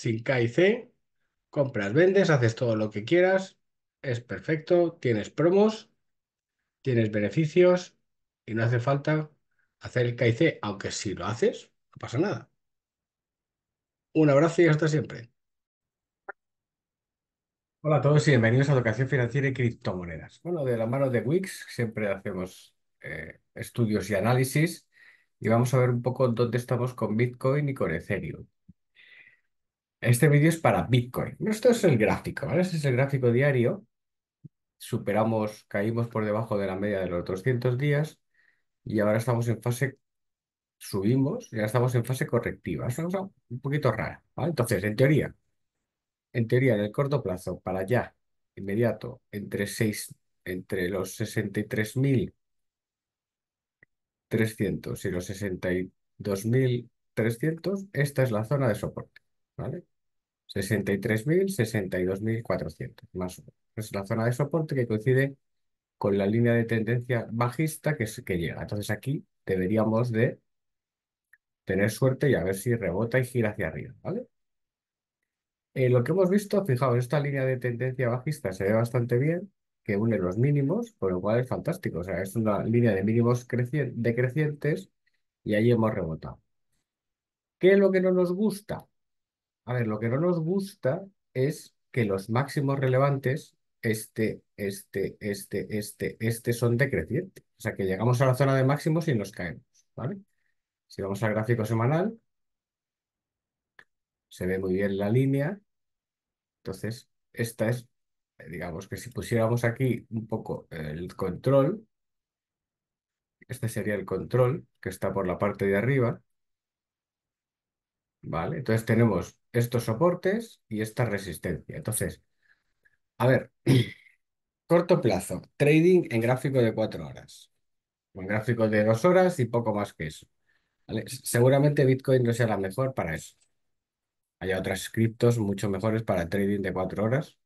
sin K C, compras, vendes, haces todo lo que quieras, es perfecto, tienes promos, tienes beneficios y no hace falta hacer el K aunque si lo haces, no pasa nada. Un abrazo y hasta siempre. Hola a todos y bienvenidos a Educación Financiera y Criptomonedas. Bueno, de la mano de Wix siempre hacemos eh, estudios y análisis y vamos a ver un poco dónde estamos con Bitcoin y con Ethereum. Este vídeo es para Bitcoin. Esto es el gráfico, ¿vale? Este es el gráfico diario. Superamos, caímos por debajo de la media de los 200 días y ahora estamos en fase, subimos y ahora estamos en fase correctiva. Es una cosa un poquito rara, ¿vale? Entonces, en teoría, en teoría, en el corto plazo, para allá, inmediato, entre 6, entre los 63.300 y los 62.300, esta es la zona de soporte, ¿vale? 63.000, 62.400, más o Es la zona de soporte que coincide con la línea de tendencia bajista que, que llega. Entonces aquí deberíamos de tener suerte y a ver si rebota y gira hacia arriba, ¿vale? Eh, lo que hemos visto, fijaos, esta línea de tendencia bajista se ve bastante bien, que une los mínimos, por lo cual es fantástico. O sea, es una línea de mínimos decrecientes y ahí hemos rebotado. ¿Qué es lo que no nos gusta? lo que no nos gusta es que los máximos relevantes, este, este, este, este, este, son decrecientes. O sea, que llegamos a la zona de máximos y nos caemos, ¿vale? Si vamos al gráfico semanal, se ve muy bien la línea. Entonces, esta es, digamos que si pusiéramos aquí un poco el control, este sería el control que está por la parte de arriba, ¿vale? Entonces tenemos estos soportes y esta resistencia. Entonces, a ver, corto plazo, trading en gráfico de cuatro horas, en gráfico de dos horas y poco más que eso. Seguramente Bitcoin no sea la mejor para eso. Hay otras criptos mucho mejores para trading de cuatro horas.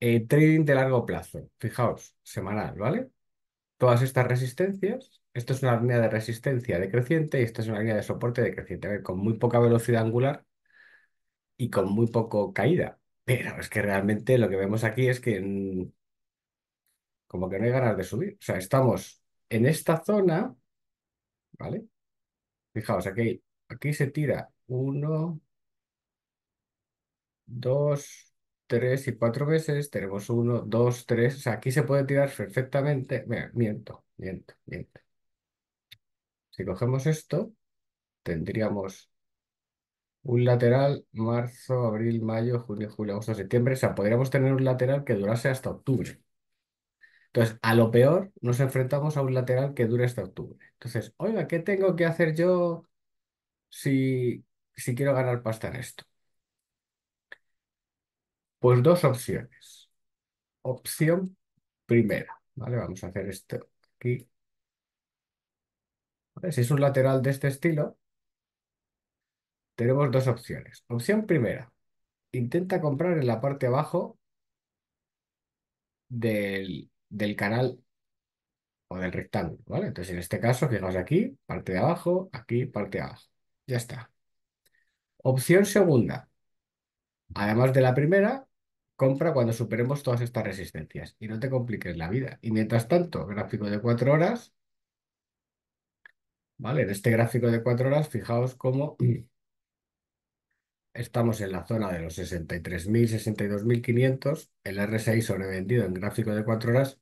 Eh, trading de largo plazo, fijaos, semanal, ¿vale? todas estas resistencias. Esto es una línea de resistencia decreciente y esta es una línea de soporte decreciente. con muy poca velocidad angular y con muy poco caída. Pero es que realmente lo que vemos aquí es que como que no hay ganas de subir. O sea, estamos en esta zona, ¿vale? Fijaos, aquí, aquí se tira uno, dos, tres y cuatro veces, tenemos uno, dos, tres, o sea, aquí se puede tirar perfectamente, miento, miento, miento. Si cogemos esto, tendríamos un lateral marzo, abril, mayo, junio, julio, agosto, septiembre, o sea, podríamos tener un lateral que durase hasta octubre. Entonces, a lo peor, nos enfrentamos a un lateral que dure hasta octubre. Entonces, oiga, ¿qué tengo que hacer yo si, si quiero ganar pasta en esto? Pues dos opciones. Opción primera, ¿vale? Vamos a hacer esto aquí. Si es un lateral de este estilo, tenemos dos opciones. Opción primera, intenta comprar en la parte de abajo del, canal o del rectángulo, ¿vale? Entonces, en este caso, fijaos aquí, parte de abajo, aquí, parte de abajo. Ya está. Opción segunda. Además de la primera, compra cuando superemos todas estas resistencias y no te compliques la vida. Y mientras tanto, gráfico de cuatro horas, ¿vale? En este gráfico de cuatro horas, fijaos cómo estamos en la zona de los 63.000, 62.500, el RSI sobrevendido en gráfico de cuatro horas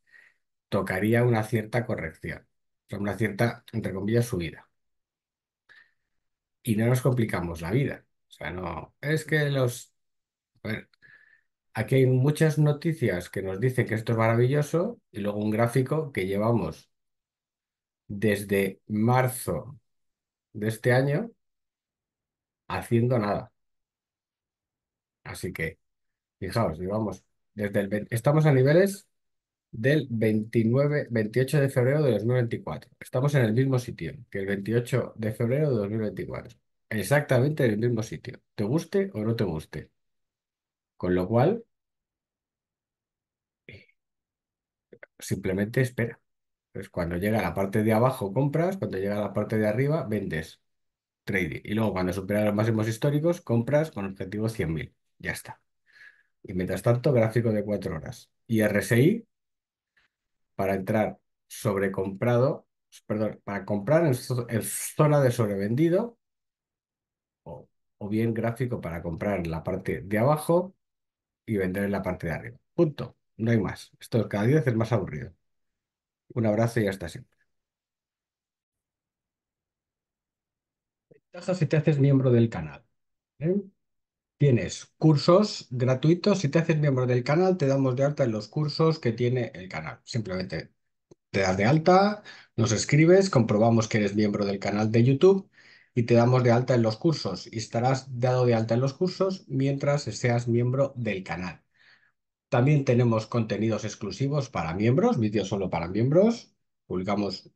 tocaría una cierta corrección, o sea, una cierta, entre comillas, subida. Y no nos complicamos la vida. O sea, no, es que los... A ver, Aquí hay muchas noticias que nos dicen que esto es maravilloso y luego un gráfico que llevamos desde marzo de este año haciendo nada. Así que, fijaos, llevamos desde estamos a niveles del 29, 28 de febrero de 2024. Estamos en el mismo sitio que el 28 de febrero de 2024. Exactamente en el mismo sitio. ¿Te guste o no te guste? Con lo cual, eh, simplemente espera. cuando llega a la parte de abajo compras, cuando llega a la parte de arriba vendes trading. Y luego cuando supera los máximos históricos compras con objetivo 100.000. Ya está. Y mientras tanto, gráfico de 4 horas. Y RSI para entrar sobrecomprado, perdón, para comprar en, zona de sobrevendido o, o bien gráfico para comprar en la parte de abajo y vender en la parte de arriba. Punto. No hay más. Esto cada día es más aburrido. Un abrazo y hasta siempre. Ventajas si te haces miembro del canal. ¿eh? Tienes cursos gratuitos. Si te haces miembro del canal, te damos de alta en los cursos que tiene el canal. Simplemente te das de alta, nos escribes, comprobamos que eres miembro del canal de YouTube y te damos de alta en los cursos y estarás dado de alta en los cursos mientras seas miembro del canal. También tenemos contenidos exclusivos para miembros, vídeos solo para miembros. Publicamos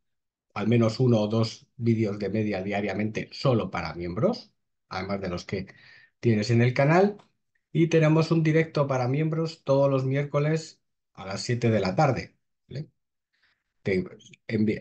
al menos uno o dos vídeos de media diariamente solo para miembros, además de los que tienes en el canal. Y tenemos un directo para miembros todos los miércoles a las 7 de la tarde. Te envío